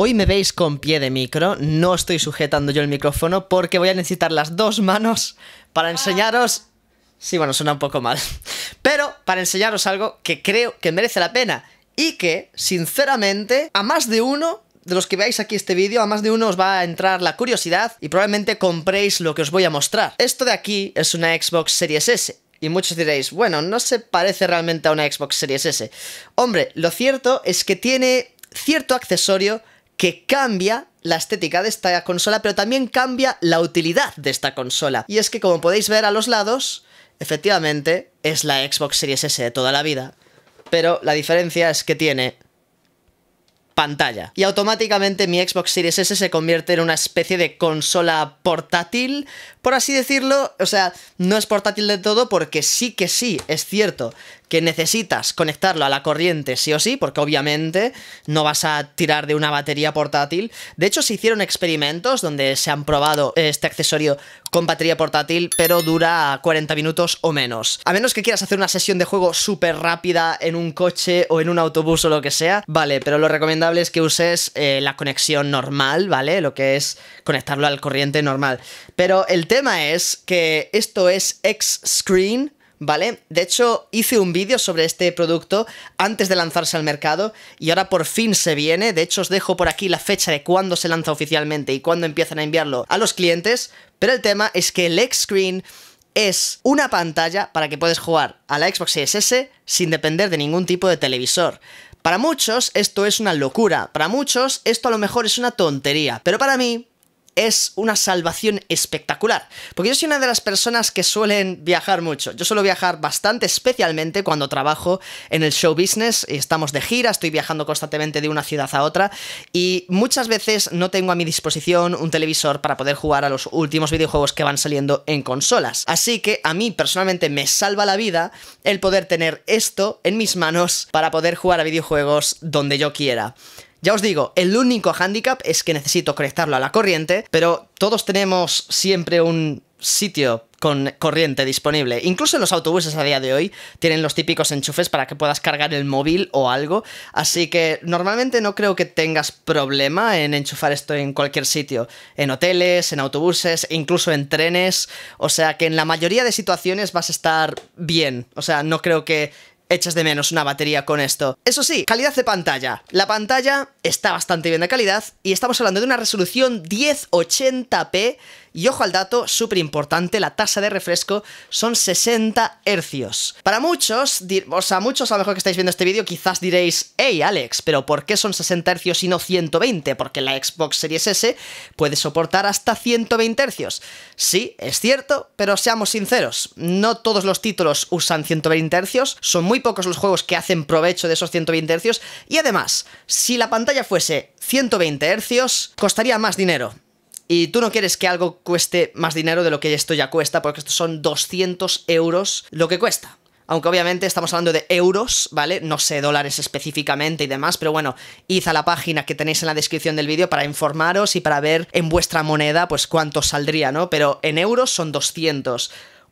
Hoy me veis con pie de micro, no estoy sujetando yo el micrófono porque voy a necesitar las dos manos para enseñaros... Sí, bueno, suena un poco mal. Pero para enseñaros algo que creo que merece la pena y que, sinceramente, a más de uno de los que veáis aquí este vídeo, a más de uno os va a entrar la curiosidad y probablemente compréis lo que os voy a mostrar. Esto de aquí es una Xbox Series S. Y muchos diréis, bueno, no se parece realmente a una Xbox Series S. Hombre, lo cierto es que tiene cierto accesorio que cambia la estética de esta consola, pero también cambia la utilidad de esta consola. Y es que como podéis ver a los lados, efectivamente es la Xbox Series S de toda la vida, pero la diferencia es que tiene pantalla. Y automáticamente mi Xbox Series S se convierte en una especie de consola portátil, por así decirlo. O sea, no es portátil de todo porque sí que sí, es cierto que necesitas conectarlo a la corriente sí o sí, porque obviamente no vas a tirar de una batería portátil. De hecho, se hicieron experimentos donde se han probado este accesorio con batería portátil, pero dura 40 minutos o menos. A menos que quieras hacer una sesión de juego súper rápida en un coche o en un autobús o lo que sea, vale, pero lo recomendable es que uses eh, la conexión normal, ¿vale? Lo que es conectarlo al corriente normal. Pero el tema es que esto es X-Screen, ¿vale? De hecho, hice un vídeo sobre este producto antes de lanzarse al mercado y ahora por fin se viene. De hecho, os dejo por aquí la fecha de cuándo se lanza oficialmente y cuándo empiezan a enviarlo a los clientes. Pero el tema es que el X-Screen es una pantalla para que puedes jugar a la Xbox SS S sin depender de ningún tipo de televisor. Para muchos esto es una locura, para muchos esto a lo mejor es una tontería, pero para mí es una salvación espectacular. Porque yo soy una de las personas que suelen viajar mucho. Yo suelo viajar bastante, especialmente cuando trabajo en el show business. Estamos de gira, estoy viajando constantemente de una ciudad a otra. Y muchas veces no tengo a mi disposición un televisor para poder jugar a los últimos videojuegos que van saliendo en consolas. Así que a mí personalmente me salva la vida el poder tener esto en mis manos para poder jugar a videojuegos donde yo quiera. Ya os digo, el único handicap es que necesito conectarlo a la corriente, pero todos tenemos siempre un sitio con corriente disponible. Incluso los autobuses a día de hoy tienen los típicos enchufes para que puedas cargar el móvil o algo. Así que normalmente no creo que tengas problema en enchufar esto en cualquier sitio. En hoteles, en autobuses, incluso en trenes. O sea que en la mayoría de situaciones vas a estar bien. O sea, no creo que echas de menos una batería con esto. Eso sí, calidad de pantalla. La pantalla está bastante bien de calidad y estamos hablando de una resolución 1080p y ojo al dato, súper importante, la tasa de refresco son 60 Hz. Para muchos, o sea, muchos a lo mejor que estáis viendo este vídeo, quizás diréis, hey Alex, pero ¿por qué son 60 Hz y no 120? Porque la Xbox Series S puede soportar hasta 120 Hz. Sí, es cierto, pero seamos sinceros, no todos los títulos usan 120 Hz, son muy pocos los juegos que hacen provecho de esos 120 Hz, y además, si la pantalla fuese 120 Hz, costaría más dinero y tú no quieres que algo cueste más dinero de lo que esto ya cuesta, porque estos son 200 euros lo que cuesta. Aunque obviamente estamos hablando de euros, ¿vale? No sé dólares específicamente y demás, pero bueno, id a la página que tenéis en la descripción del vídeo para informaros y para ver en vuestra moneda, pues cuánto saldría, ¿no? Pero en euros son 200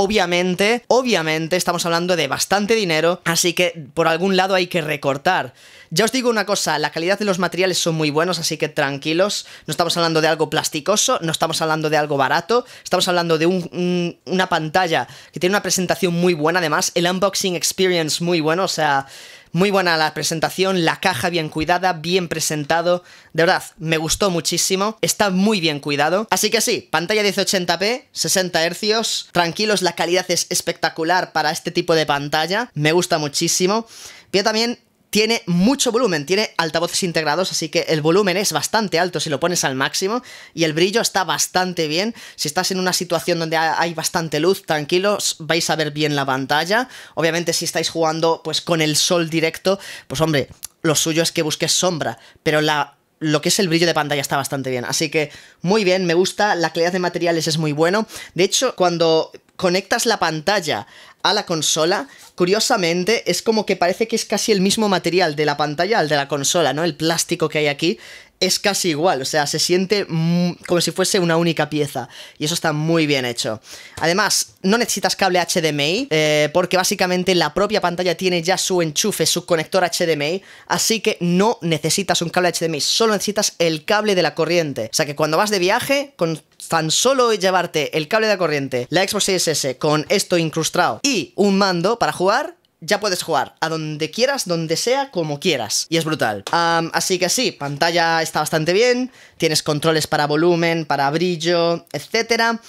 obviamente, obviamente estamos hablando de bastante dinero, así que por algún lado hay que recortar. Ya os digo una cosa, la calidad de los materiales son muy buenos, así que tranquilos, no estamos hablando de algo plasticoso, no estamos hablando de algo barato, estamos hablando de una pantalla que tiene una presentación muy buena además, el unboxing experience muy bueno, o sea, muy buena la presentación, la caja bien cuidada, bien presentado. De verdad, me gustó muchísimo. Está muy bien cuidado. Así que sí, pantalla 1080p, 60 Hz. Tranquilos, la calidad es espectacular para este tipo de pantalla. Me gusta muchísimo. Pero también tiene mucho volumen, tiene altavoces integrados, así que el volumen es bastante alto si lo pones al máximo y el brillo está bastante bien. Si estás en una situación donde hay bastante luz, tranquilos, vais a ver bien la pantalla. Obviamente si estáis jugando pues con el sol directo, pues hombre, lo suyo es que busques sombra, pero la lo que es el brillo de pantalla está bastante bien. Así que muy bien, me gusta, la calidad de materiales es muy bueno. De hecho, cuando conectas la pantalla a la consola, curiosamente es como que parece que es casi el mismo material de la pantalla al de la consola, ¿no? El plástico que hay aquí es casi igual, o sea, se siente mm, como si fuese una única pieza y eso está muy bien hecho. Además, no necesitas cable HDMI eh, porque básicamente la propia pantalla tiene ya su enchufe, su conector HDMI, así que no necesitas un cable HDMI, solo necesitas el cable de la corriente. O sea que cuando vas de viaje con tan solo llevarte el cable de corriente, la Xbox Series S con esto incrustado y un mando para jugar, ya puedes jugar a donde quieras, donde sea, como quieras. Y es brutal. así que sí, pantalla está bastante bien, tienes controles para volumen, para brillo, etc.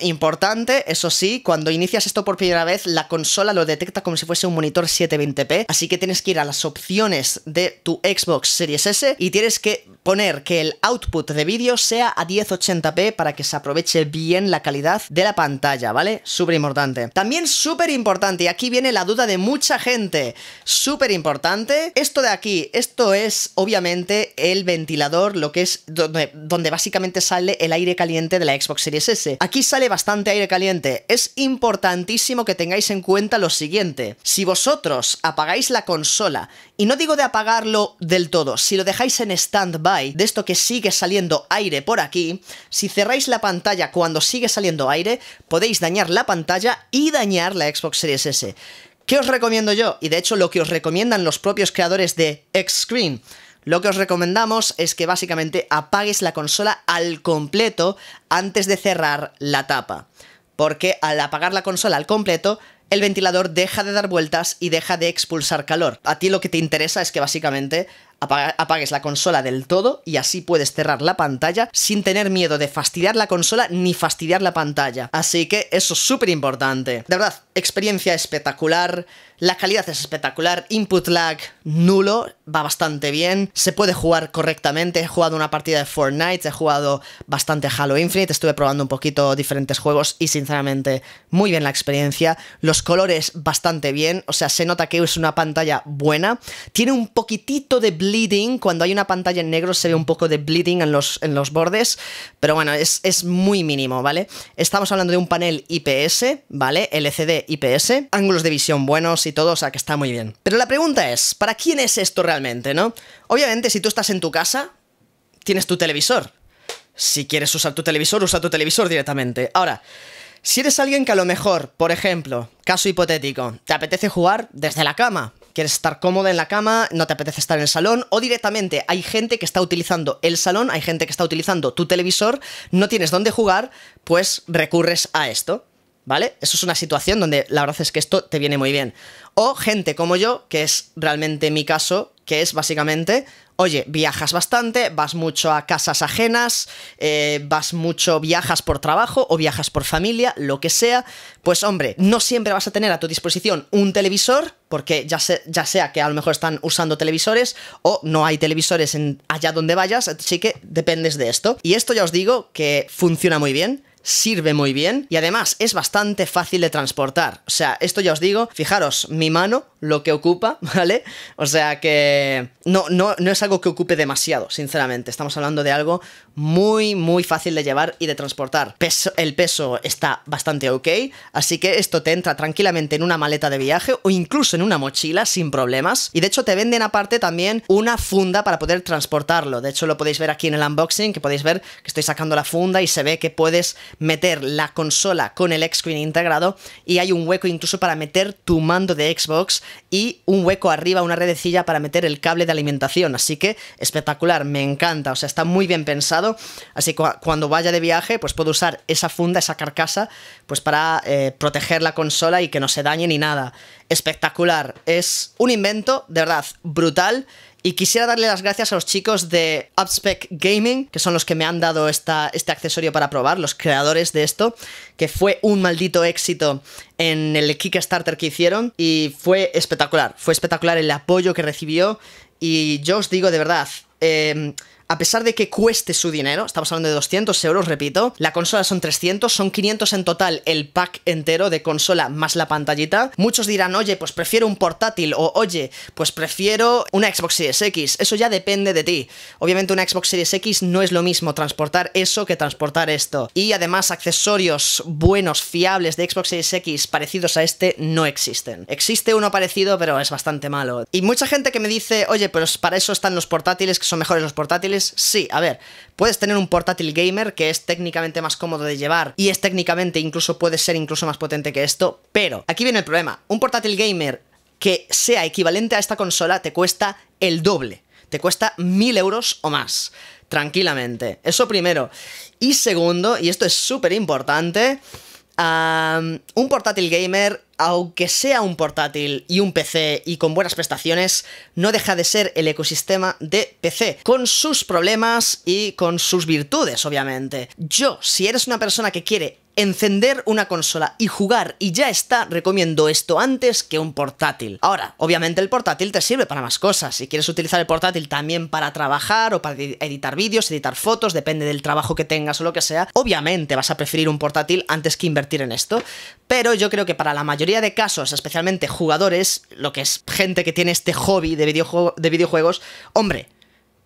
importante, eso sí, cuando inicias esto por primera vez, la consola lo detecta como si fuese un monitor 720p, así que tienes que ir a las opciones de tu Xbox Series S y tienes que poner que el output de vídeo sea a 1080p para que se aproveche bien la calidad de la pantalla, ¿vale? Súper importante. También súper importante, y aquí viene la duda de mucha gente, súper importante, esto de aquí, esto es obviamente el ventilador, lo que es donde, donde básicamente sale el aire caliente de la Xbox Series S. Aquí sale bastante aire caliente, es importantísimo que tengáis en cuenta lo siguiente, si vosotros apagáis la consola, y no digo de apagarlo del todo, si lo dejáis en stand-by, de esto que sigue saliendo aire por aquí, si cerráis la pantalla cuando sigue saliendo aire, podéis dañar la pantalla y dañar la Xbox Series S. ¿Qué os recomiendo yo? Y de hecho lo que os recomiendan los propios creadores de x Lo que os recomendamos es que básicamente apagues la consola al completo antes de cerrar la tapa. Porque al apagar la consola al completo, el ventilador deja de dar vueltas y deja de expulsar calor. A ti lo que te interesa es que básicamente apagues la consola del todo y así puedes cerrar la pantalla sin tener miedo de fastidiar la consola ni fastidiar la pantalla. Así que eso es súper importante. De verdad, experiencia espectacular. La calidad es espectacular, input lag nulo, va bastante bien, se puede jugar correctamente, he jugado una partida de Fortnite, he jugado bastante Halo Infinite, estuve probando un poquito diferentes juegos y sinceramente muy bien la experiencia, los colores bastante bien, o sea, se nota que es una pantalla buena, tiene un poquitito de bleeding, cuando hay una pantalla en negro se ve un poco de bleeding en los, en los bordes, pero bueno, es, es muy mínimo, ¿vale? Estamos hablando de un panel IPS, ¿vale? LCD IPS, ángulos de visión buenos y todo, o sea que está muy bien. Pero la pregunta es, ¿para quién es esto realmente, no? Obviamente, si tú estás en tu casa, tienes tu televisor. Si quieres usar tu televisor, usa tu televisor directamente. Ahora, si eres alguien que a lo mejor, por ejemplo, caso hipotético, te apetece jugar desde la cama, quieres estar cómoda en la cama, no te apetece estar en el salón, o directamente hay gente que está utilizando el salón, hay gente que está utilizando tu televisor, no tienes dónde jugar, pues recurres a esto. ¿vale? Eso es una situación donde la verdad es que esto te viene muy bien. O gente como yo, que es realmente mi caso, que es básicamente, oye, viajas bastante, vas mucho a casas ajenas, eh, vas mucho, viajas por trabajo o viajas por familia, lo que sea, pues hombre, no siempre vas a tener a tu disposición un televisor, porque ya, ya sea que a lo mejor están usando televisores o no hay televisores en allá donde vayas, así que dependes de esto. Y esto ya os digo que funciona muy bien sirve muy bien y además es bastante fácil de transportar. O sea, esto ya os digo, fijaros, mi mano, lo que ocupa, ¿vale? O sea que no, no, es algo que ocupe demasiado, sinceramente. Estamos hablando de algo muy, muy fácil de llevar y de transportar. el peso está bastante ok, así que esto te entra tranquilamente en una maleta de viaje o incluso en una mochila sin problemas. Y de hecho te venden aparte también una funda para poder transportarlo. De hecho lo podéis ver aquí en el unboxing, que podéis ver que estoy sacando la funda y se ve que puedes meter la consola con el X-Screen integrado y hay un hueco incluso para meter tu mando de Xbox y un hueco arriba, una redecilla para meter el cable de alimentación. Así que espectacular, me encanta, o sea, está muy bien pensado. Así que cuando vaya de viaje, pues puedo usar esa funda, esa carcasa, pues para eh, proteger la consola y que no se dañe ni nada. Espectacular, es un invento de verdad brutal y quisiera darle las gracias a los chicos de Upspec Gaming, que son los que me han dado este accesorio para probar, los creadores de esto, que fue un maldito éxito en el Kickstarter que hicieron y fue espectacular, fue espectacular el apoyo que recibió y yo os digo de verdad, Em, a pesar de que cueste su dinero, estamos hablando de 200 euros, repito, la consola son 300, son 500 en total el pack entero de consola más la pantallita. Muchos dirán, oye, pues prefiero un portátil o oye, pues prefiero una Xbox Series X. Eso ya depende de ti. Obviamente una Xbox Series X no es lo mismo transportar eso que transportar esto. Y además accesorios buenos, fiables de Xbox Series X parecidos a este no existen. Existe uno parecido, pero es bastante malo. Y mucha gente que me dice, oye, pues para eso están los portátiles que ¿Son mejores los portátiles? Sí, a ver, puedes tener un portátil gamer que es técnicamente más cómodo de llevar y es técnicamente incluso puede ser incluso más potente que esto, pero aquí viene el problema. Un portátil gamer que sea equivalente a esta consola te cuesta el doble. Te cuesta mil euros o más. Tranquilamente. Eso primero. Y segundo, y esto es súper importante, un portátil gamer aunque sea un portátil y un PC y con buenas prestaciones, no deja de ser el ecosistema de PC, con sus problemas y con sus virtudes, obviamente. Yo, si eres una persona que quiere encender una consola y jugar y ya está, recomiendo esto antes que un portátil. Ahora, obviamente el portátil te sirve para más cosas. Si quieres utilizar el portátil también para trabajar o para editar vídeos, editar fotos, depende del trabajo que tengas o lo que sea, obviamente vas a preferir un portátil antes que invertir en esto. Pero yo creo que para la mayoría de casos, especialmente jugadores, lo que es gente que tiene este hobby de, de videojuegos, hombre,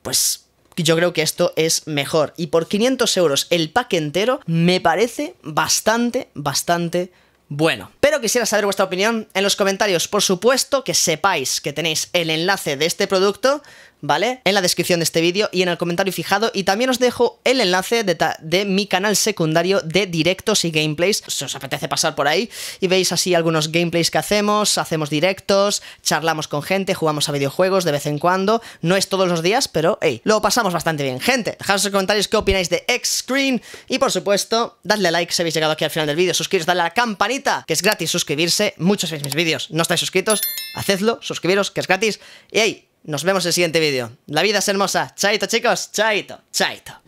pues yo creo que esto es mejor. Y por 500 euros el pack entero me parece bastante, bastante bueno, pero quisiera saber vuestra opinión en los comentarios. Por supuesto que sepáis que tenéis el enlace de este producto ¿vale? En la descripción de este vídeo y en el comentario fijado. Y también os dejo el enlace de, de mi canal secundario de directos y gameplays. Si os apetece pasar por ahí y veis así algunos gameplays que hacemos, hacemos directos, charlamos con gente, jugamos a videojuegos de vez en cuando. No es todos los días, pero hey, lo pasamos bastante bien. Gente, dejados en los comentarios qué opináis de X-Screen y por supuesto, dadle like si habéis llegado aquí al final del vídeo. Suscribiros, dadle a la campanita, que es gratis suscribirse. Muchos veis mis vídeos, no estáis suscritos, hacedlo, suscribiros, que es gratis. Y hey, nos vemos en el siguiente vídeo. La vida es hermosa. Chaito, chicos. Chaito, chaito.